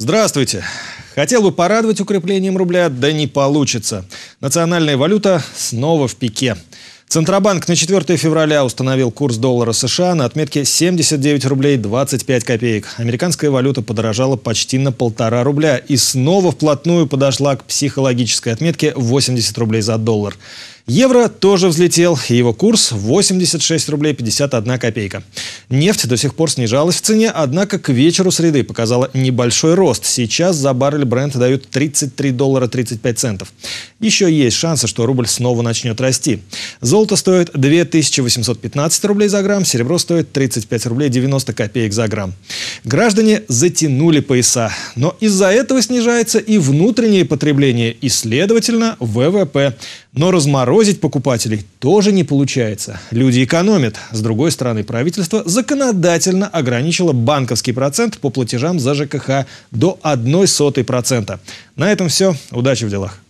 Здравствуйте. Хотел бы порадовать укреплением рубля, да не получится. Национальная валюта снова в пике. Центробанк на 4 февраля установил курс доллара США на отметке 79 рублей 25 копеек. Американская валюта подорожала почти на полтора рубля и снова вплотную подошла к психологической отметке 80 рублей за доллар. Евро тоже взлетел, и его курс 86 рублей 51 копейка. Нефть до сих пор снижалась в цене, однако к вечеру среды показала небольшой рост. Сейчас за баррель бренда дают 33 доллара 35 центов. Еще есть шансы, что рубль снова начнет расти. Золото стоит 2815 рублей за грамм, серебро стоит 35 рублей 90 копеек за грамм. Граждане затянули пояса, но из-за этого снижается и внутреннее потребление, и, следовательно, ВВП. Но разморозить покупателей тоже не получается. Люди экономят. С другой стороны, правительство законодательно ограничило банковский процент по платежам за ЖКХ до 1 сотой процента. На этом все. Удачи в делах.